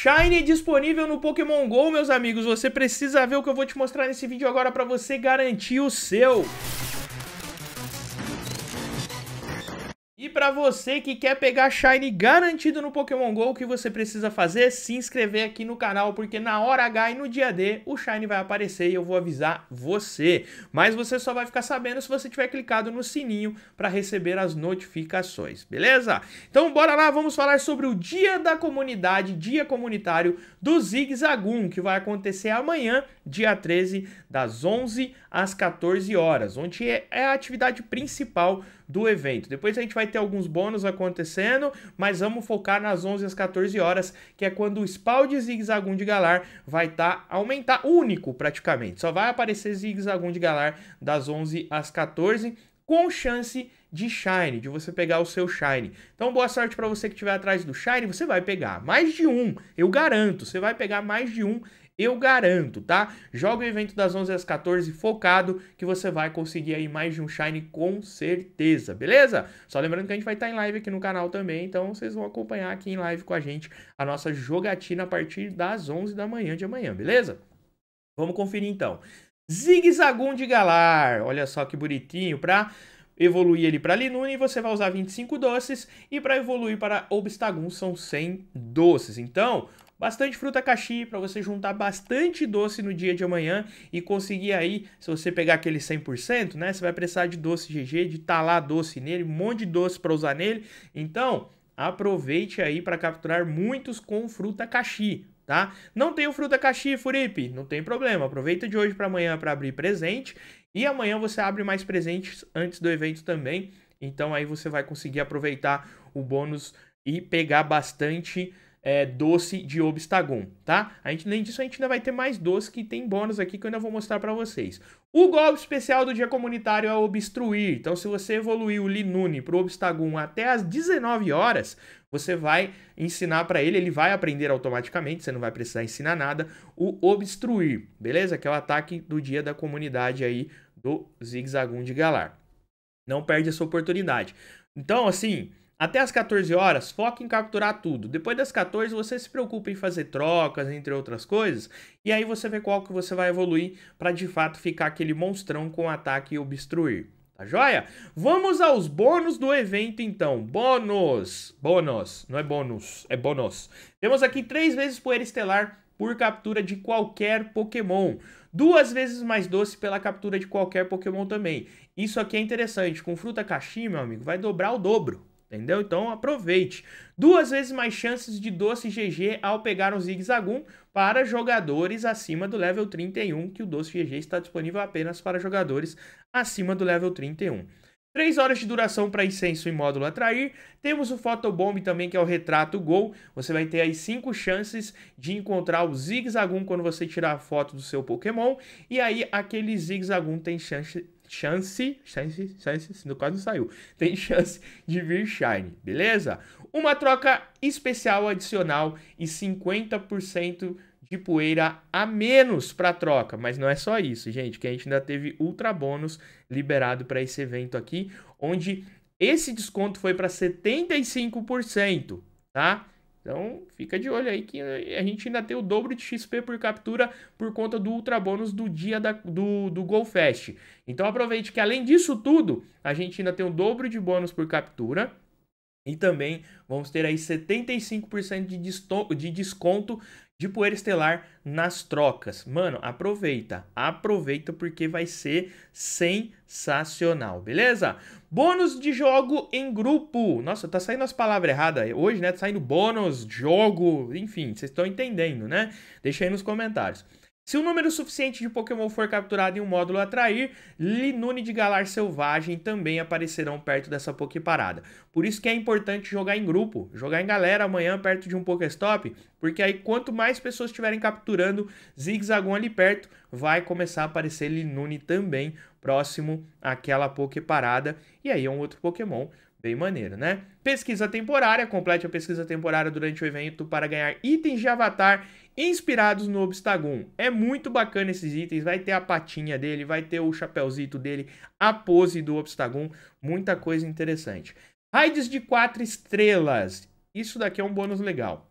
Shine disponível no Pokémon GO, meus amigos. Você precisa ver o que eu vou te mostrar nesse vídeo agora para você garantir o seu. E para você que quer pegar Shine garantido no Pokémon GO, o que você precisa fazer é se inscrever aqui no canal, porque na hora H e no dia D o Shine vai aparecer e eu vou avisar você. Mas você só vai ficar sabendo se você tiver clicado no sininho para receber as notificações, beleza? Então bora lá, vamos falar sobre o Dia da Comunidade, Dia Comunitário do Zig Zagum, que vai acontecer amanhã, dia 13, das 11 às 14 horas, onde é, é a atividade principal do evento. Depois a gente vai ter alguns bônus acontecendo, mas vamos focar nas 11 às 14 horas, que é quando o Spawn de Zig Zagun de Galar vai estar tá aumentar único praticamente. Só vai aparecer Zig Zagun de Galar das 11 às 14 com chance de Shine, de você pegar o seu Shine. Então, boa sorte para você que estiver atrás do Shine, você vai pegar mais de um, eu garanto, você vai pegar mais de um eu garanto, tá? Joga o evento das 11 às 14 focado que você vai conseguir aí mais de um Shine com certeza, beleza? Só lembrando que a gente vai estar tá em live aqui no canal também, então vocês vão acompanhar aqui em live com a gente a nossa jogatina a partir das 11 da manhã de amanhã, beleza? Vamos conferir então. Zigzagum de Galar, olha só que bonitinho, pra evoluir ele para Linune, você vai usar 25 doces, e para evoluir para Obstagum são 100 doces. Então, Bastante fruta caxi para você juntar bastante doce no dia de amanhã e conseguir aí, se você pegar aquele 100%, né? Você vai precisar de doce GG, de talar doce nele, um monte de doce para usar nele. Então, aproveite aí para capturar muitos com fruta caxi. Tá? Não tem o fruta caxi, Furipe, não tem problema. Aproveita de hoje para amanhã para abrir presente e amanhã você abre mais presentes antes do evento também. Então aí você vai conseguir aproveitar o bônus e pegar bastante é, doce de obstagon, tá? A gente, além disso, a gente ainda vai ter mais doce que tem bônus aqui que eu ainda vou mostrar para vocês. O golpe especial do dia comunitário é obstruir. Então, se você evoluir o Linune para o obstagon até as 19 horas, você vai ensinar para ele, ele vai aprender automaticamente, você não vai precisar ensinar nada, o obstruir, beleza? Que é o ataque do dia da comunidade aí do zigzagum de Galar. Não perde essa oportunidade. Então, assim, até as 14 horas, foque em capturar tudo. Depois das 14, você se preocupa em fazer trocas, entre outras coisas, e aí você vê qual que você vai evoluir para de fato ficar aquele monstrão com ataque e obstruir. Tá joia? Vamos aos bônus do evento, então. Bônus! Bônus, não é bônus, é bônus. Temos aqui três vezes poeira estelar por captura de qualquer Pokémon. Duas vezes mais doce pela captura de qualquer Pokémon também. Isso aqui é interessante. Com fruta caxi, meu amigo, vai dobrar o dobro entendeu? Então aproveite. Duas vezes mais chances de doce GG ao pegar um Zig zagum para jogadores acima do level 31, que o doce GG está disponível apenas para jogadores acima do level 31. 3 horas de duração para incenso e módulo atrair. Temos o Photobomb também, que é o retrato gol. Você vai ter aí 5 chances de encontrar o Zigzagum quando você tirar a foto do seu Pokémon. E aí aquele Zigzagum tem chance chance, chance, chance, no caso não saiu, tem chance de vir Shine, beleza? Uma troca especial adicional e 50% de poeira a menos para troca, mas não é só isso, gente, que a gente ainda teve ultra bônus liberado para esse evento aqui, onde esse desconto foi para 75%, tá? Então, fica de olho aí que a gente ainda tem o dobro de XP por captura por conta do ultra bônus do dia da, do, do GoFest. Então, aproveite que além disso tudo, a gente ainda tem o dobro de bônus por captura. E também vamos ter aí 75% de de desconto de poeira estelar nas trocas. Mano, aproveita, aproveita porque vai ser sensacional, beleza? Bônus de jogo em grupo. Nossa, tá saindo as palavras erradas hoje, né? Tá saindo bônus, jogo, enfim, vocês estão entendendo, né? Deixa aí nos comentários. Se um número suficiente de Pokémon for capturado em um módulo atrair, Linune de Galar Selvagem também aparecerão perto dessa Poképarada. Por isso que é importante jogar em grupo, jogar em galera amanhã perto de um Pokéstop, porque aí quanto mais pessoas estiverem capturando Zigzagoon ali perto, vai começar a aparecer Linune também próximo àquela Poképarada. E aí é um outro Pokémon Bem maneiro, né? Pesquisa temporária. Complete a pesquisa temporária durante o evento para ganhar itens de avatar inspirados no Obstagoon. É muito bacana esses itens. Vai ter a patinha dele, vai ter o chapéuzito dele, a pose do Obstagoon. Muita coisa interessante. Raids de 4 estrelas. Isso daqui é um bônus legal.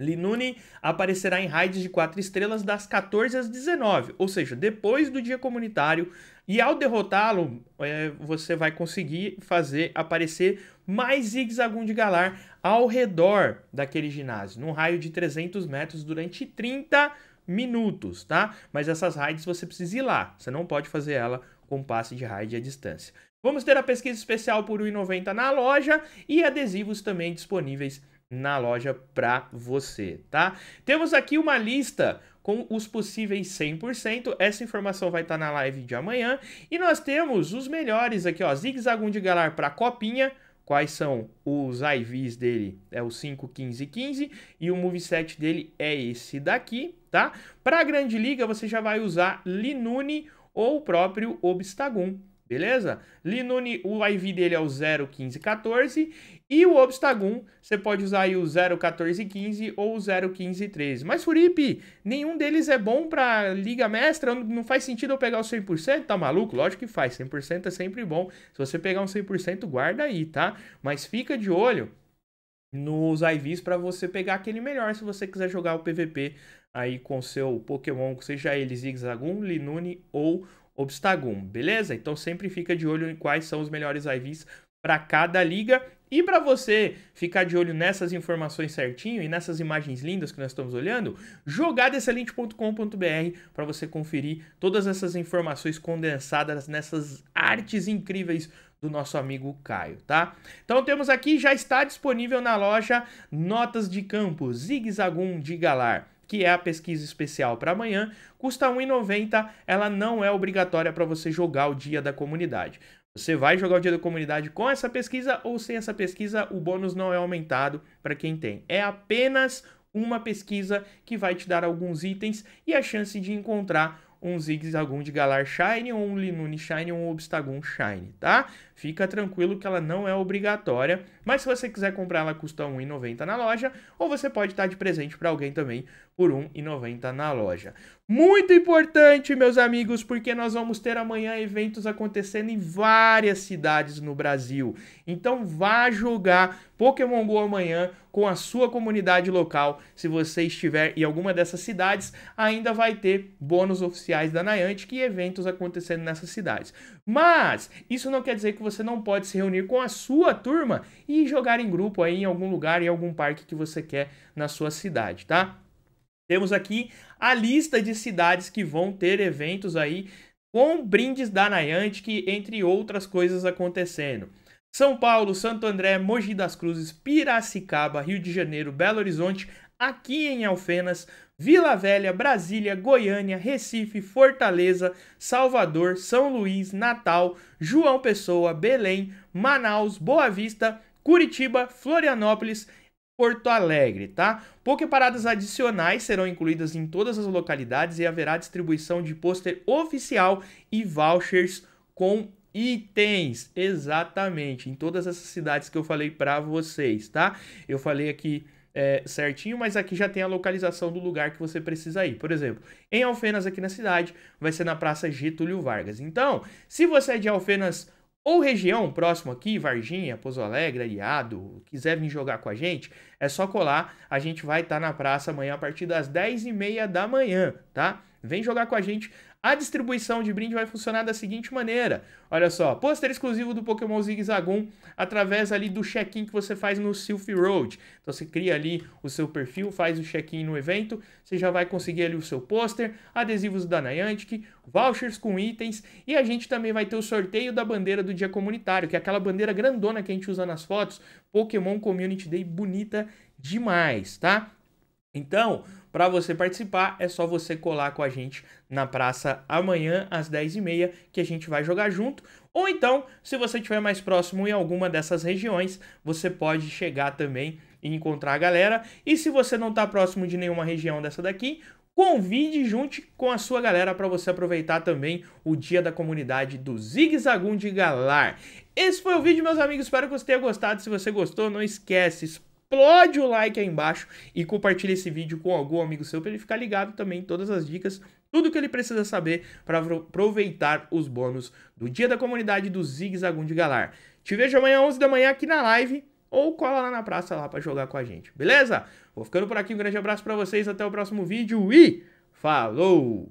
Linune aparecerá em raids de 4 estrelas das 14 às 19, ou seja, depois do dia comunitário. E ao derrotá-lo, é, você vai conseguir fazer aparecer mais zigue de Galar ao redor daquele ginásio, num raio de 300 metros durante 30 minutos, tá? Mas essas raids você precisa ir lá, você não pode fazer ela com passe de raid à distância. Vamos ter a pesquisa especial por 1,90 na loja e adesivos também disponíveis na loja para você, tá? Temos aqui uma lista com os possíveis 100%. Essa informação vai estar tá na live de amanhã. E nós temos os melhores aqui, ó, Zigzagum de Galar para Copinha, quais são os IVs dele, é o 5, 15 e 15, e o moveset dele é esse daqui, tá? Para a Grande Liga, você já vai usar Linune ou o próprio Obstagoon, beleza? Linune, o IV dele é o 0, 15, 14, e o Obstagoon, você pode usar aí o 01415 ou o 01513. Mas, Furipe, nenhum deles é bom para liga mestra? Não faz sentido eu pegar o 100%? Tá maluco? Lógico que faz. 100% é sempre bom. Se você pegar um 100%, guarda aí, tá? Mas fica de olho nos IVs para você pegar aquele melhor se você quiser jogar o PVP aí com seu Pokémon, seja ele Zigzagum Linune ou Obstagoon, beleza? Então sempre fica de olho em quais são os melhores IVs para cada liga e para você ficar de olho nessas informações certinho e nessas imagens lindas que nós estamos olhando, jogadaexcelente.com.br para você conferir todas essas informações condensadas nessas artes incríveis do nosso amigo Caio, tá? Então temos aqui, já está disponível na loja Notas de Campo, zig zagum de Galar que é a pesquisa especial para amanhã, custa R$ 1,90, ela não é obrigatória para você jogar o dia da comunidade. Você vai jogar o dia da comunidade com essa pesquisa ou sem essa pesquisa, o bônus não é aumentado para quem tem. É apenas uma pesquisa que vai te dar alguns itens e a chance de encontrar um Zigzagoon de Galar Shine, ou um Linune Shine, ou um Obstagoon Shine, tá? Fica tranquilo que ela não é obrigatória, mas se você quiser comprar, ela custa R$1,90 na loja, ou você pode estar de presente para alguém também por R$1,90 na loja. Muito importante, meus amigos, porque nós vamos ter amanhã eventos acontecendo em várias cidades no Brasil. Então vá jogar Pokémon GO amanhã com a sua comunidade local. Se você estiver em alguma dessas cidades, ainda vai ter bônus oficiais da Niantic e eventos acontecendo nessas cidades. Mas isso não quer dizer que você você não pode se reunir com a sua turma e jogar em grupo aí em algum lugar, em algum parque que você quer na sua cidade, tá? Temos aqui a lista de cidades que vão ter eventos aí com brindes da Niantic, entre outras coisas acontecendo. São Paulo, Santo André, Mogi das Cruzes, Piracicaba, Rio de Janeiro, Belo Horizonte, aqui em Alfenas, Vila Velha, Brasília, Goiânia, Recife, Fortaleza, Salvador, São Luís, Natal, João Pessoa, Belém, Manaus, Boa Vista, Curitiba, Florianópolis Porto Alegre, tá? paradas adicionais serão incluídas em todas as localidades e haverá distribuição de pôster oficial e vouchers com itens. Exatamente, em todas essas cidades que eu falei para vocês, tá? Eu falei aqui é, certinho, mas aqui já tem a localização do lugar que você precisa ir. Por exemplo, em Alfenas, aqui na cidade, vai ser na Praça Getúlio Vargas. Então, se você é de Alfenas ou região próximo aqui, Varginha, Pouso Alegre, Aliado, quiser vir jogar com a gente, é só colar. A gente vai estar tá na praça amanhã a partir das 10h30 da manhã, tá? Vem jogar com a gente. A distribuição de brinde vai funcionar da seguinte maneira. Olha só, pôster exclusivo do Pokémon Zigzagoon através ali do check-in que você faz no Sylph Road. Então você cria ali o seu perfil, faz o check-in no evento, você já vai conseguir ali o seu pôster, adesivos da Niantic, vouchers com itens e a gente também vai ter o sorteio da bandeira do dia comunitário, que é aquela bandeira grandona que a gente usa nas fotos, Pokémon Community Day bonita demais, tá? Então, para você participar, é só você colar com a gente na praça amanhã às 10h30, que a gente vai jogar junto. Ou então, se você estiver mais próximo em alguma dessas regiões, você pode chegar também e encontrar a galera. E se você não está próximo de nenhuma região dessa daqui, convide junte com a sua galera para você aproveitar também o dia da comunidade do Zig Zagum de Galar. Esse foi o vídeo, meus amigos. Espero que você tenha gostado. Se você gostou, não esquece explode o like aí embaixo e compartilha esse vídeo com algum amigo seu para ele ficar ligado também em todas as dicas, tudo que ele precisa saber para aproveitar os bônus do Dia da Comunidade do Zig Zagund de Galar. Te vejo amanhã 11 da manhã aqui na live ou cola lá na praça lá para jogar com a gente, beleza? Vou ficando por aqui, um grande abraço para vocês, até o próximo vídeo e falou!